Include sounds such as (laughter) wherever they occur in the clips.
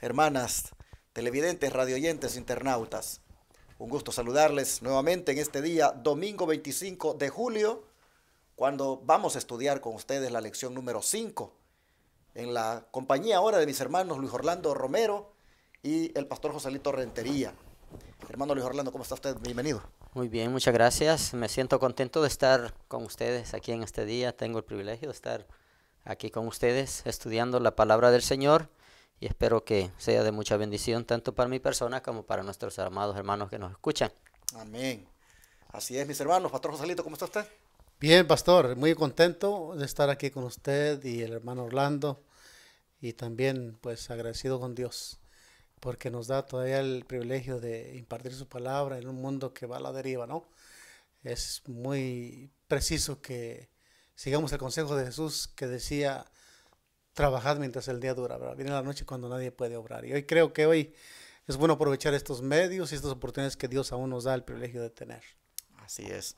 hermanas, televidentes, radioyentes, internautas. Un gusto saludarles nuevamente en este día, domingo 25 de julio, cuando vamos a estudiar con ustedes la lección número 5, en la compañía ahora de mis hermanos Luis Orlando Romero y el pastor Joselito Rentería. Hermano Luis Orlando, ¿cómo está usted? Bienvenido. Muy bien, muchas gracias. Me siento contento de estar con ustedes aquí en este día. Tengo el privilegio de estar aquí con ustedes estudiando la palabra del Señor y espero que sea de mucha bendición tanto para mi persona como para nuestros amados hermanos que nos escuchan. Amén. Así es, mis hermanos. Pastor Joselito, ¿cómo está usted? Bien, pastor. Muy contento de estar aquí con usted y el hermano Orlando. Y también, pues, agradecido con Dios porque nos da todavía el privilegio de impartir su palabra en un mundo que va a la deriva, ¿no? Es muy preciso que sigamos el consejo de Jesús que decía, trabajad mientras el día dura, ¿verdad? Viene la noche cuando nadie puede obrar. Y hoy creo que hoy es bueno aprovechar estos medios y estas oportunidades que Dios aún nos da el privilegio de tener. Así es.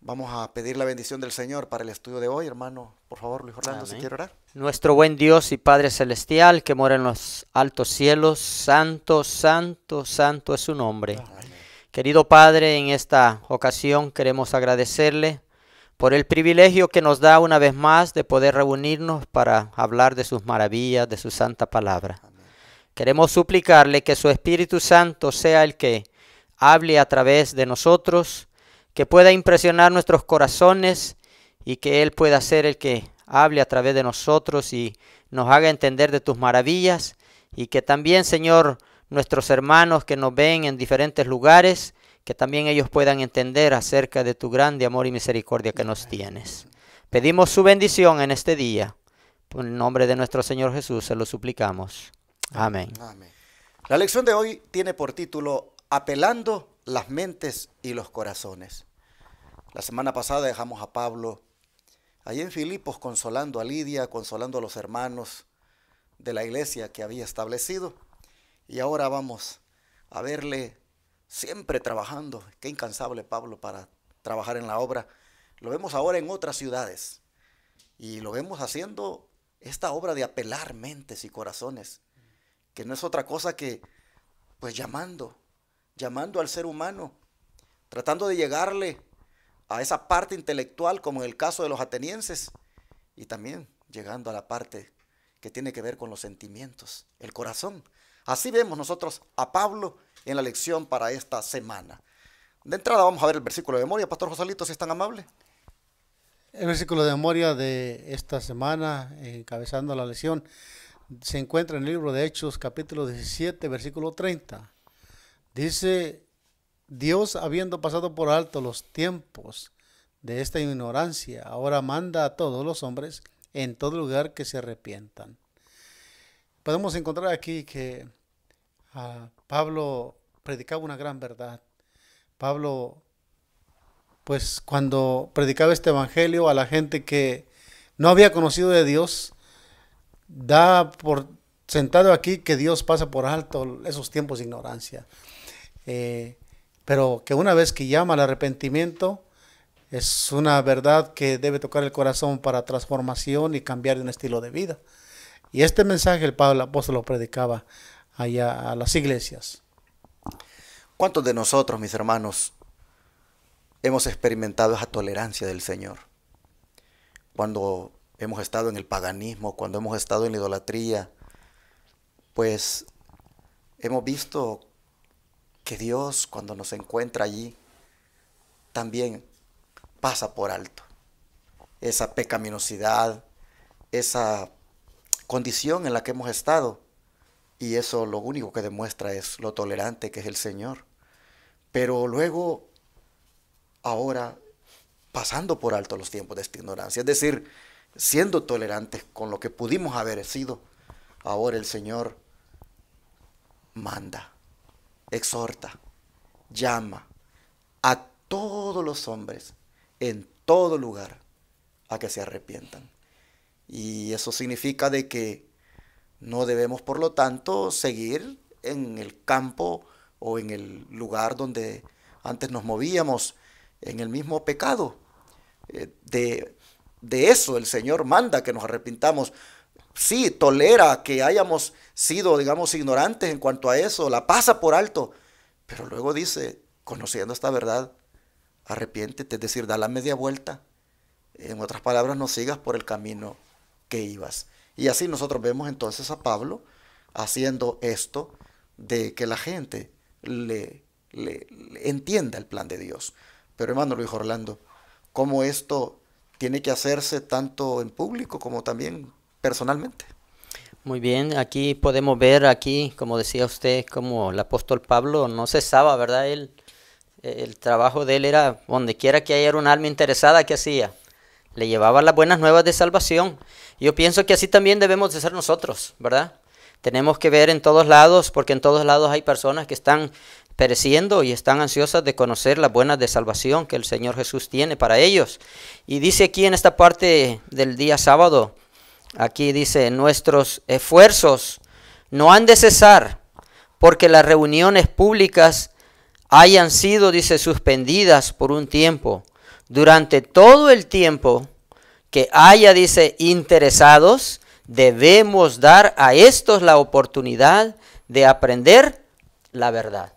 Vamos a pedir la bendición del Señor para el estudio de hoy, hermano. Por favor, Luis Orlando, si quiere orar. Nuestro buen Dios y Padre Celestial, que mora en los altos cielos, santo, santo, santo es su nombre. Querido Padre, en esta ocasión queremos agradecerle por el privilegio que nos da una vez más de poder reunirnos para hablar de sus maravillas, de su santa palabra. Queremos suplicarle que su Espíritu Santo sea el que hable a través de nosotros, que pueda impresionar nuestros corazones y que Él pueda ser el que hable a través de nosotros y nos haga entender de tus maravillas y que también, Señor, nuestros hermanos que nos ven en diferentes lugares que también ellos puedan entender acerca de tu grande amor y misericordia que nos tienes. Pedimos su bendición en este día. En el nombre de nuestro Señor Jesús se lo suplicamos. Amén. Amén. La lección de hoy tiene por título Apelando las mentes y los corazones. La semana pasada dejamos a Pablo allí en Filipos consolando a Lidia, consolando a los hermanos de la iglesia que había establecido. Y ahora vamos a verle siempre trabajando. Qué incansable Pablo para trabajar en la obra. Lo vemos ahora en otras ciudades y lo vemos haciendo esta obra de apelar mentes y corazones, que no es otra cosa que pues llamando, llamando al ser humano, tratando de llegarle a esa parte intelectual como en el caso de los atenienses y también llegando a la parte que tiene que ver con los sentimientos, el corazón. Así vemos nosotros a Pablo en la lección para esta semana. De entrada vamos a ver el versículo de memoria, Pastor Josalito, si es tan amable. El versículo de memoria de esta semana, encabezando la lección, se encuentra en el libro de Hechos capítulo 17, versículo 30. Dice, Dios habiendo pasado por alto los tiempos de esta ignorancia, ahora manda a todos los hombres en todo lugar que se arrepientan. Podemos encontrar aquí que ah, Pablo predicaba una gran verdad. Pablo, pues cuando predicaba este evangelio a la gente que no había conocido de Dios, da por sentado aquí que Dios pasa por alto esos tiempos de ignorancia. Eh, pero que una vez que llama al arrepentimiento, es una verdad que debe tocar el corazón para transformación y cambiar un estilo de vida. Y este mensaje el Pablo el apóstol lo predicaba allá a las iglesias. ¿Cuántos de nosotros, mis hermanos, hemos experimentado esa tolerancia del Señor? Cuando hemos estado en el paganismo, cuando hemos estado en la idolatría, pues hemos visto que Dios cuando nos encuentra allí también pasa por alto esa pecaminosidad, esa condición en la que hemos estado y eso lo único que demuestra es lo tolerante que es el Señor. Pero luego, ahora, pasando por alto los tiempos de esta ignorancia, es decir, siendo tolerantes con lo que pudimos haber sido, ahora el Señor manda, exhorta, llama a todos los hombres en todo lugar a que se arrepientan. Y eso significa de que no debemos, por lo tanto, seguir en el campo o en el lugar donde antes nos movíamos, en el mismo pecado. Eh, de, eso el Señor manda que nos arrepintamos. Sí, tolera que hayamos sido, digamos, ignorantes en cuanto a eso, la pasa por alto, pero luego dice, conociendo esta verdad, arrepiéntete, es decir, da la media vuelta. En otras palabras, no sigas por el camino que ibas. Y así nosotros vemos entonces a Pablo haciendo esto de que la gente le, entienda el plan de Dios. Pero hermano Luis Orlando, ¿cómo esto tiene que hacerse tanto en público como también personalmente? Muy bien, aquí podemos ver aquí, como decía usted, como el apóstol Pablo no cesaba, ¿verdad? el trabajo de él era donde quiera que haya un alma interesada que hacía le llevaba las buenas nuevas de salvación. Yo pienso que así también debemos de ser nosotros, ¿verdad? Tenemos que ver en todos lados, porque en todos lados hay personas que están pereciendo y están ansiosas de conocer las buenas de salvación que el Señor Jesús tiene para ellos. Y dice aquí en esta parte del día sábado, aquí dice, nuestros esfuerzos no han de cesar, porque las reuniones públicas hayan sido, dice, suspendidas por un tiempo durante todo el tiempo que haya, dice, interesados, debemos dar a estos la oportunidad de aprender la verdad.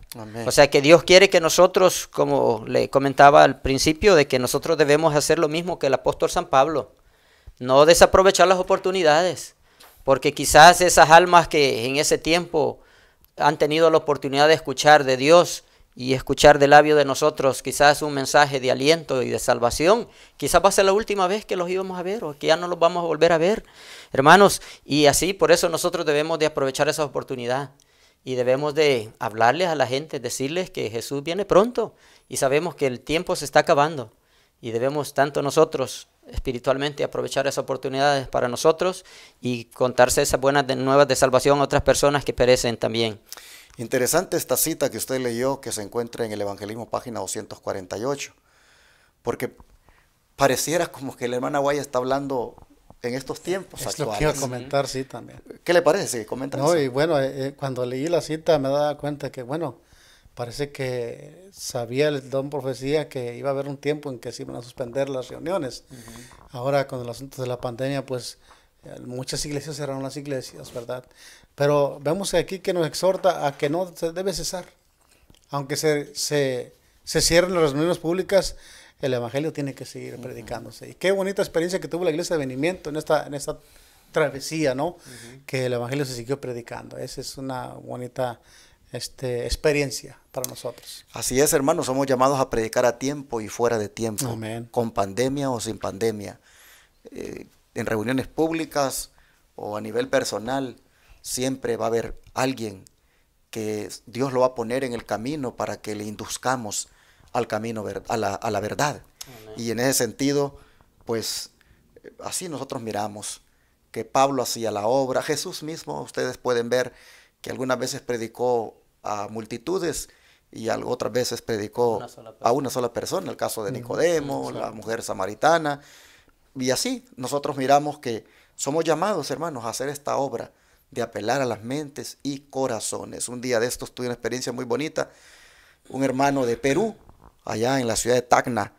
O sea que Dios quiere que nosotros, como le comentaba al principio, de que nosotros debemos hacer lo mismo que el apóstol San Pablo, no desaprovechar las oportunidades, porque quizás esas almas que en ese tiempo han tenido la oportunidad de escuchar de Dios, y escuchar del labio de nosotros quizás un mensaje de aliento y de salvación. Quizás va a ser la última vez que los íbamos a ver o que ya no los vamos a volver a ver, hermanos. Y así, por eso nosotros debemos de aprovechar esa oportunidad y debemos de hablarles a la gente, decirles que Jesús viene pronto y sabemos que el tiempo se está acabando y debemos tanto nosotros espiritualmente aprovechar esas oportunidades para nosotros y contarse esas buenas nuevas de salvación a otras personas que perecen también. Interesante esta cita que usted leyó que se encuentra en el Evangelismo página 248, porque pareciera como que la hermana Guaya está hablando en estos tiempos es actuales. Lo que comentar, sí, también. ¿Qué le parece? Comenta no, bueno, eh, eh, cuando leí la cita me daba cuenta que, bueno, parece que sabía el don profecía que iba a haber un tiempo en que se iban a suspender las reuniones. Ahora con el asunto de la pandemia, pues eh, muchas iglesias cerraron las iglesias, ¿verdad? Pero vemos aquí que nos exhorta a que no se debe cesar. Aunque se, cierren las reuniones públicas, el Evangelio tiene que seguir predicándose. Y qué bonita experiencia que tuvo la iglesia de venimiento en esta, en esta travesía, ¿no? Que el Evangelio se siguió predicando. Esa es una bonita este, experiencia para nosotros. Así es, hermanos, somos llamados a predicar a tiempo y fuera de tiempo, con pandemia o sin pandemia, eh, en reuniones públicas o a nivel personal, siempre va a haber alguien que Dios lo va a poner en el camino para que le induzcamos al camino, a la, a la verdad. Y en ese sentido, pues así nosotros miramos que Pablo hacía la obra, Jesús mismo, ustedes pueden ver que algunas veces predicó a multitudes y otras veces predicó a una sola persona, el caso de Nicodemo, la mujer samaritana, y así nosotros miramos que somos llamados, hermanos, a hacer esta obra de apelar a las mentes y corazones. Un día de estos tuve una experiencia muy bonita, un hermano de Perú, allá en la ciudad de Tacna,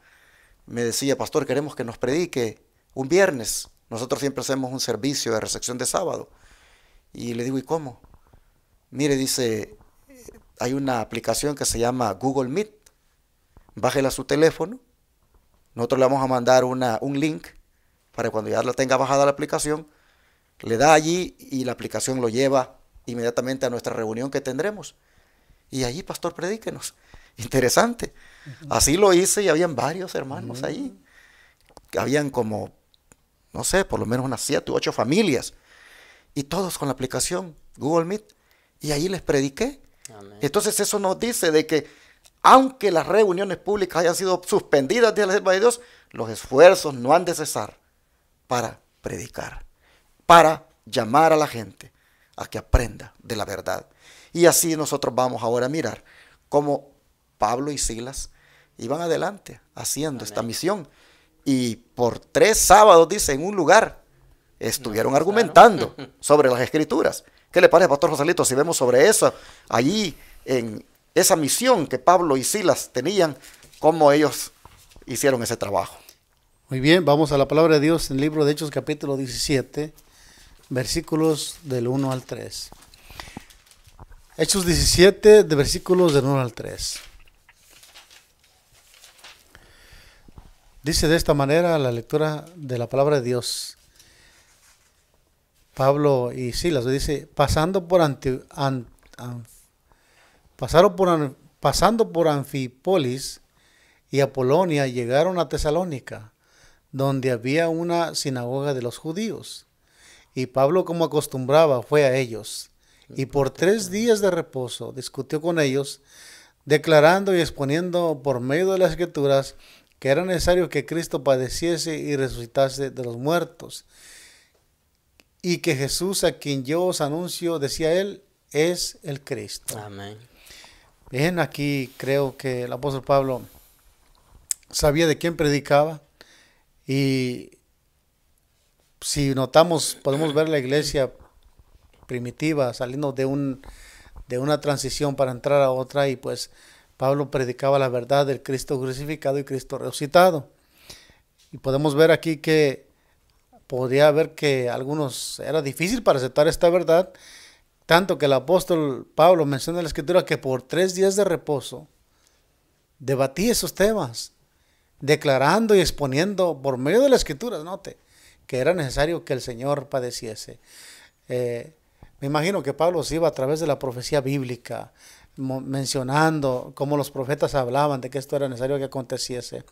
me decía, pastor, queremos que nos predique un viernes. Nosotros siempre hacemos un servicio de recepción de sábado. Y le digo, ¿y cómo? Mire, dice, hay una aplicación que se llama Google Meet. Bájela a su teléfono. Nosotros le vamos a mandar un link para cuando ya la tenga bajada la aplicación, le da allí y la aplicación lo lleva inmediatamente a nuestra reunión que tendremos. Y allí, pastor, predíquenos. (laughs) Interesante. Así lo hice y habían varios hermanos mm. allí. Habían como, no sé, por lo menos unas siete u ocho familias. Y todos con la aplicación Google Meet. Y ahí les prediqué. Entonces eso nos dice de que aunque las reuniones públicas hayan sido suspendidas de la selva de Dios, los esfuerzos no han de cesar para predicar, para llamar a la gente a que aprenda de la verdad. Y así nosotros vamos ahora a mirar cómo Pablo y Silas iban adelante haciendo esta misión. Y por tres sábados, dice, en un lugar, estuvieron argumentando (laughs) sobre las escrituras. ¿Qué le parece, Pastor Rosalito, si vemos sobre eso, allí en esa misión que Pablo y Silas tenían, cómo ellos hicieron ese trabajo? Muy bien, vamos a la palabra de Dios en el libro de Hechos capítulo 17, versículos del 1 al 3. Hechos 17, de versículos del 1 al 3. Dice de esta manera la lectura de la palabra de Dios. Pablo y Silas, dice, pasando por anti pasaron por, pasando por Anfipolis y Apolonia, llegaron a Tesalónica, donde había una sinagoga de los judíos. Y Pablo, como acostumbraba, fue a ellos. Y por tres días de reposo discutió con ellos, declarando y exponiendo por medio de las escrituras que era necesario que Cristo padeciese y resucitase de los muertos y que Jesús a quien yo os anuncio, decía él, es el Cristo. Amén. Bien, aquí creo que el apóstol Pablo sabía de quién predicaba y si notamos, podemos ver la iglesia primitiva saliendo de, un, de una transición para entrar a otra y pues Pablo predicaba la verdad del Cristo crucificado y Cristo resucitado. Y podemos ver aquí que podía ver que algunos era difícil para aceptar esta verdad, tanto que el apóstol Pablo menciona en la escritura que por tres días de reposo debatí esos temas, declarando y exponiendo por medio de la escritura. note, que era necesario que el Señor padeciese. Eh, me imagino que Pablo se iba a través de la profecía bíblica, mencionando cómo los profetas hablaban de que esto era necesario que aconteciese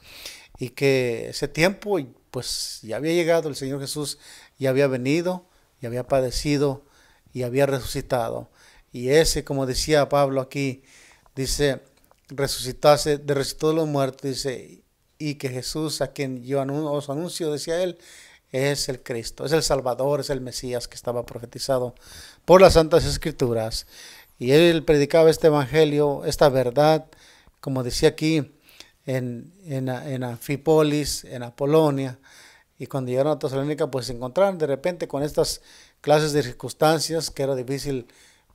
y que ese tiempo pues ya había llegado el Señor Jesús, ya había venido, ya había padecido y había resucitado. Y ese, como decía Pablo aquí, dice, resucitase, de resucitó los muertos, dice, y que Jesús, a quien yo os anuncio, decía él, es el Cristo, es el Salvador, es el Mesías que estaba profetizado por las Santas Escrituras. Y él predicaba este Evangelio, esta verdad, como decía aquí, en, en, en en Apolonia. Y cuando llegaron a Tesalónica, pues se encontraron de repente con estas clases de circunstancias que era difícil,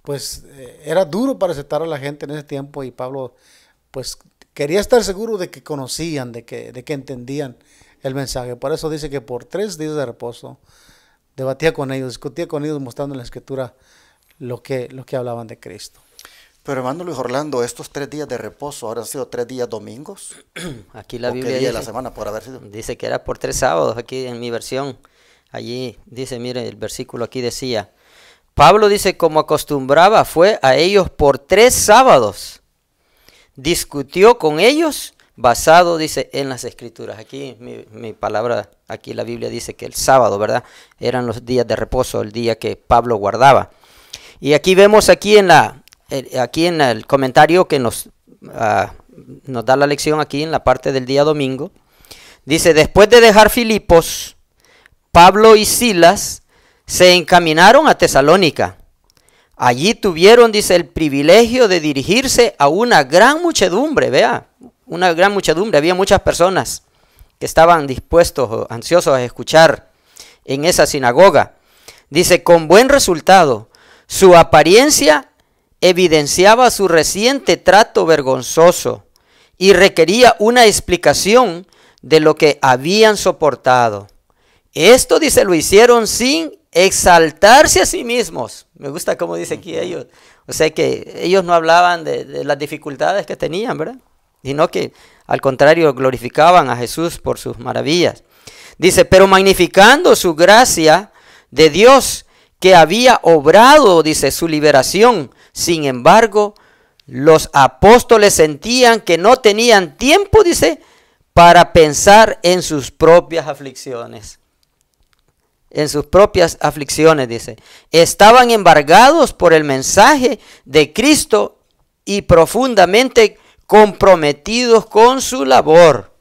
pues eh, era duro para aceptar a la gente en ese tiempo y Pablo, pues quería estar seguro de que conocían, de que, de que entendían el mensaje. Por eso dice que por tres días de reposo debatía con ellos, discutía con ellos mostrando en la escritura lo que, lo que hablaban de Cristo. Pero hermano Luis Orlando, estos tres días de reposo, ¿ahora han sido tres días domingos? (clears throat) Aquí la Biblia dice, de la semana por haber sido? Dice que era por tres sábados, aquí en mi versión. Allí dice, mire, el versículo aquí decía, Pablo dice, como acostumbraba, fue a ellos por tres sábados. Discutió con ellos basado, dice, en las escrituras. Aquí mi, palabra, aquí la Biblia dice que el sábado, ¿verdad? Eran los días de reposo, el día que Pablo guardaba. Y aquí vemos aquí en la eh, aquí en el comentario que nos, ah, nos da la lección aquí en la parte del día domingo, dice, después de dejar Filipos, Pablo y Silas se encaminaron a Tesalónica. Allí tuvieron, dice, el privilegio de dirigirse a una gran muchedumbre, vea, una gran muchedumbre, había muchas personas que estaban dispuestos o ansiosos a escuchar en esa sinagoga. Dice, con buen resultado, su apariencia evidenciaba su reciente trato vergonzoso y requería una explicación de lo que habían soportado. Esto, dice, lo hicieron sin exaltarse a sí mismos. Me gusta cómo dice aquí ellos. O sea que ellos no hablaban de, las dificultades que tenían, ¿verdad? Sino que al contrario glorificaban a Jesús por sus maravillas. Dice, pero magnificando su gracia de Dios que había obrado, dice, su liberación sin embargo, los apóstoles sentían que no tenían tiempo, dice, para pensar en sus propias aflicciones. En sus propias aflicciones, dice. Estaban embargados por el mensaje de Cristo y profundamente comprometidos con su labor.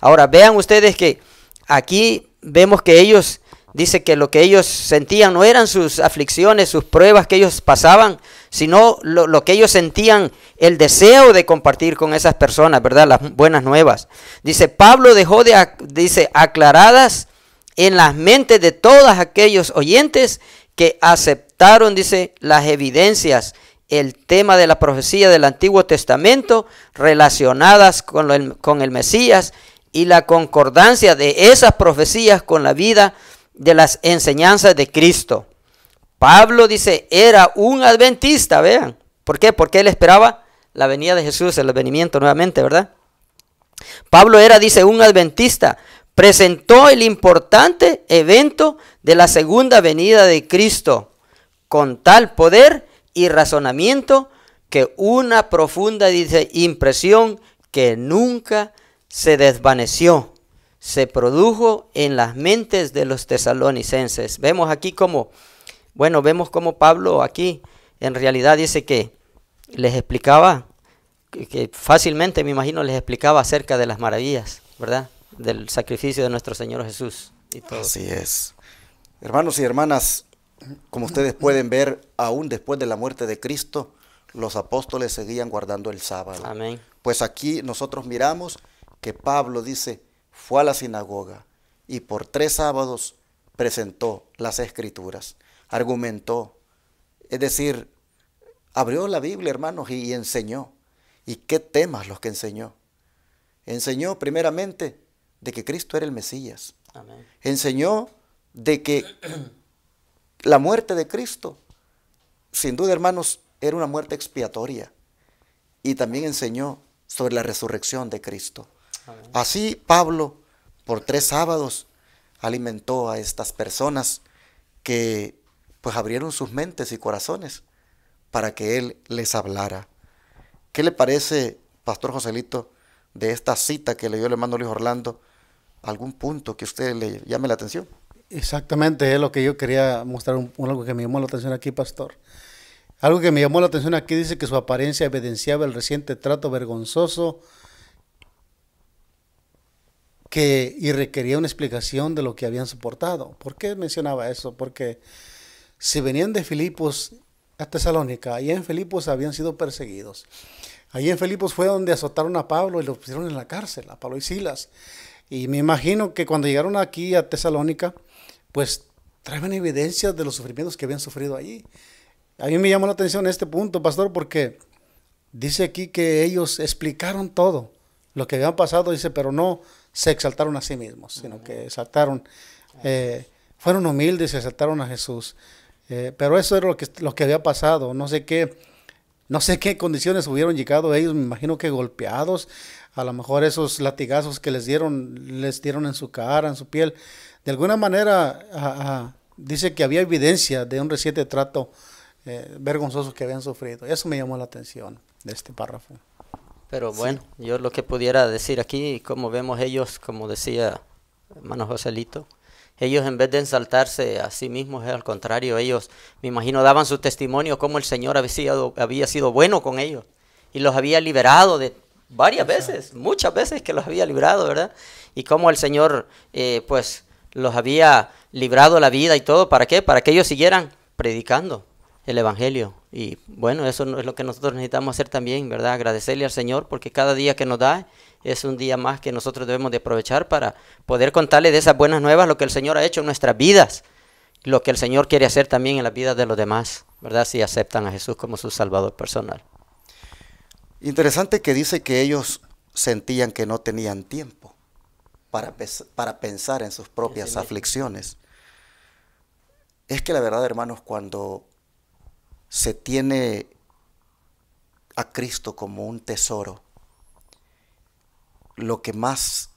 Ahora, vean ustedes que aquí vemos que ellos dice que lo que ellos sentían no eran sus aflicciones, sus pruebas que ellos pasaban, sino lo, que ellos sentían, el deseo de compartir con esas personas, ¿verdad? Las buenas nuevas. Dice, Pablo dejó de, dice, aclaradas en las mentes de todos aquellos oyentes que aceptaron, dice, las evidencias, el tema de la profecía del Antiguo Testamento relacionadas con, con el Mesías y la concordancia de esas profecías con la vida de las enseñanzas de Cristo. Pablo dice, era un adventista, vean. ¿Por qué? Porque él esperaba la venida de Jesús, el advenimiento nuevamente, ¿verdad? Pablo era, dice, un adventista. Presentó el importante evento de la segunda venida de Cristo con tal poder y razonamiento que una profunda, dice, impresión que nunca se desvaneció se produjo en las mentes de los tesalonicenses. Vemos aquí como, bueno, vemos como Pablo aquí en realidad dice que les explicaba, que fácilmente me imagino les explicaba acerca de las maravillas, ¿verdad? Del sacrificio de nuestro Señor Jesús y todo. Así es. Hermanos y hermanas, como ustedes pueden ver, aún después de la muerte de Cristo, los apóstoles seguían guardando el sábado. Amén. Pues aquí nosotros miramos que Pablo dice, fue a la sinagoga y por tres sábados presentó las escrituras, argumentó, es decir, abrió la Biblia, hermanos, y, enseñó. ¿Y qué temas los que enseñó? Enseñó primeramente de que Cristo era el Mesías. Enseñó de que (clears throat) la muerte de Cristo, sin duda, hermanos, era una muerte expiatoria. Y también enseñó sobre la resurrección de Cristo. Así Pablo, por tres sábados, alimentó a estas personas que pues abrieron sus mentes y corazones para que él les hablara. ¿Qué le parece, Pastor Joselito, de esta cita que leyó el hermano Luis Orlando? ¿Algún punto que usted le llame la atención? Exactamente, es lo que yo quería mostrar, algo que me llamó la atención aquí, Pastor. Algo que me llamó la atención aquí dice que su apariencia evidenciaba el reciente trato vergonzoso y requería una explicación de lo que habían soportado. ¿Por qué mencionaba eso? Porque si venían de Filipos a Tesalónica, allá en Filipos habían sido perseguidos. Allí en Filipos fue donde azotaron a Pablo y lo pusieron en la cárcel, a Pablo y Silas. Y me imagino que cuando llegaron aquí a Tesalónica, pues traen evidencias de los sufrimientos que habían sufrido allí. A mí me llamó la atención este punto, pastor, porque dice aquí que ellos explicaron todo lo que habían pasado, dice, pero no se exaltaron a sí mismos, sino que exaltaron, eh, fueron humildes y exaltaron a Jesús. Eh, pero eso era lo que, lo que había pasado, no sé qué. No sé qué condiciones hubieron llegado ellos, me imagino que golpeados, a lo mejor esos latigazos que les dieron, les dieron en su cara, en su piel. De alguna manera, dice que había evidencia de un reciente trato eh, vergonzoso que habían sufrido. Eso me llamó la atención de este párrafo. Pero bueno, yo lo que pudiera decir aquí, como vemos ellos, como decía hermano Joselito, ellos en vez de ensaltarse a sí mismos, al contrario, ellos, me imagino, daban su testimonio como el Señor había sido, había sido bueno con ellos y los había liberado de varias veces, muchas veces que los había librado, ¿verdad? Y cómo el Señor, eh, pues, los había librado la vida y todo, ¿para qué? Para que ellos siguieran predicando el Evangelio. Y bueno, eso es lo que nosotros necesitamos hacer también, ¿verdad? Agradecerle al Señor porque cada día que nos da es un día más que nosotros debemos de aprovechar para poder contarle de esas buenas nuevas lo que el Señor ha hecho en nuestras vidas, lo que el Señor quiere hacer también en la vida de los demás, ¿verdad? Si aceptan a Jesús como su Salvador personal. Interesante que dice que ellos sentían que no tenían tiempo para, para pensar en sus propias aflicciones. Es que la verdad, hermanos, cuando se tiene a Cristo como un tesoro, lo que más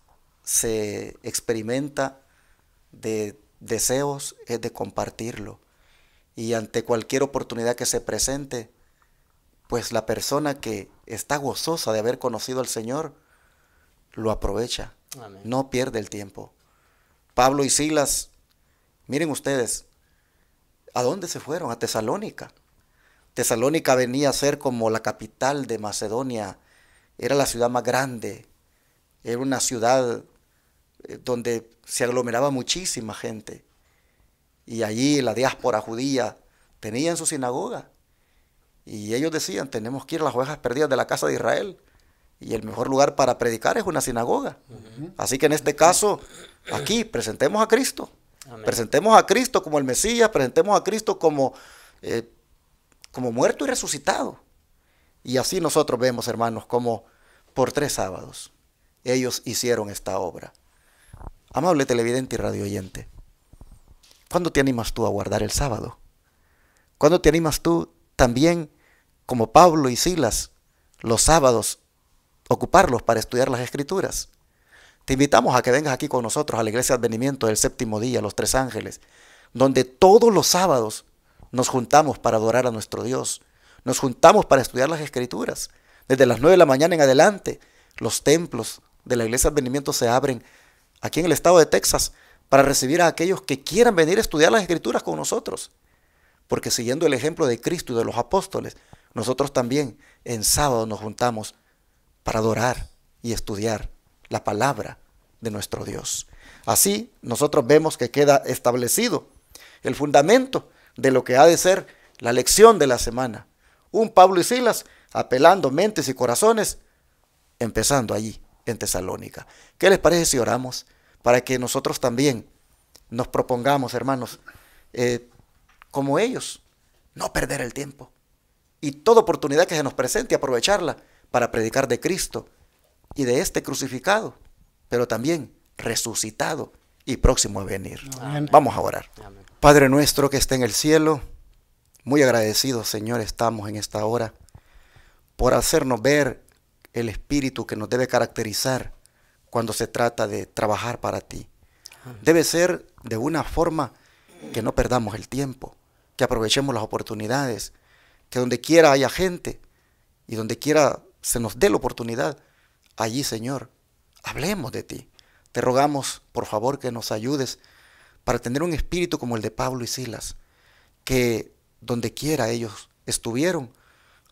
se experimenta de deseos es de compartirlo. Y ante cualquier oportunidad que se presente, pues la persona que está gozosa de haber conocido al Señor, lo aprovecha, no pierde el tiempo. Pablo y Silas, miren ustedes, ¿a dónde se fueron? A Tesalónica. Tesalónica venía a ser como la capital de Macedonia, era la ciudad más grande, era una ciudad eh, donde se aglomeraba muchísima gente. Y allí la diáspora judía tenía su sinagoga. Y ellos decían, tenemos que ir a las ovejas perdidas de la casa de Israel. Y el mejor lugar para predicar es una sinagoga. Así que en este caso, aquí presentemos a Cristo. Presentemos a Cristo como el Mesías, presentemos a Cristo como eh, como muerto y resucitado. Y así nosotros vemos, hermanos, como por tres sábados ellos hicieron esta obra. Amable televidente y radio oyente, ¿cuándo te animas tú a guardar el sábado? ¿Cuándo te animas tú también, como Pablo y Silas, los sábados, ocuparlos para estudiar las escrituras? Te invitamos a que vengas aquí con nosotros a la iglesia de advenimiento del séptimo día, los tres ángeles, donde todos los sábados nos juntamos para adorar a nuestro Dios, nos juntamos para estudiar las escrituras. Desde las 9 de la mañana en adelante, los templos de la iglesia de advenimiento se abren aquí en el estado de Texas para recibir a aquellos que quieran venir a estudiar las escrituras con nosotros. Porque siguiendo el ejemplo de Cristo y de los apóstoles, nosotros también en sábado nos juntamos para adorar y estudiar la palabra de nuestro Dios. Así nosotros vemos que queda establecido el fundamento de lo que ha de ser la lección de la semana. Un Pablo y Silas apelando mentes y corazones, empezando allí, en Tesalónica. ¿Qué les parece si oramos para que nosotros también nos propongamos, hermanos, eh, como ellos, no perder el tiempo y toda oportunidad que se nos presente, aprovecharla para predicar de Cristo y de este crucificado, pero también resucitado y próximo a venir. Vamos a orar. Padre nuestro que está en el cielo, muy agradecidos, Señor, estamos en esta hora por hacernos ver el espíritu que nos debe caracterizar cuando se trata de trabajar para ti. Debe ser de una forma que no perdamos el tiempo, que aprovechemos las oportunidades, que donde quiera haya gente y donde quiera se nos dé la oportunidad, allí, Señor, hablemos de ti. Te rogamos, por favor, que nos ayudes para tener un espíritu como el de Pablo y Silas, que donde quiera ellos estuvieron,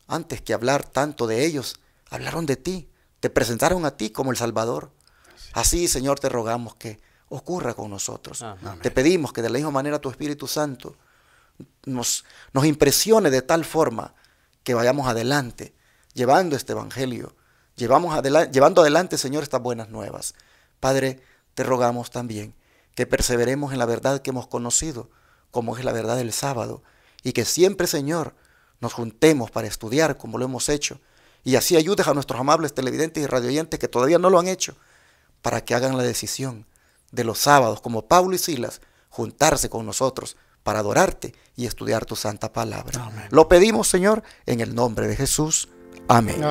antes que hablar tanto de ellos, hablaron de ti, te presentaron a ti como el Salvador. Así, Señor, te rogamos que ocurra con nosotros. Te pedimos que de la misma manera tu Espíritu Santo nos, nos impresione de tal forma que vayamos adelante llevando este Evangelio, llevamos llevando adelante, Señor, estas buenas nuevas. Padre, te rogamos también que perseveremos en la verdad que hemos conocido, como es la verdad del sábado, y que siempre, Señor, nos juntemos para estudiar como lo hemos hecho, y así ayudes a nuestros amables televidentes y radioyentes que todavía no lo han hecho, para que hagan la decisión de los sábados, como Pablo y Silas, juntarse con nosotros para adorarte y estudiar tu santa palabra. Lo pedimos, Señor, en el nombre de Jesús. Amén.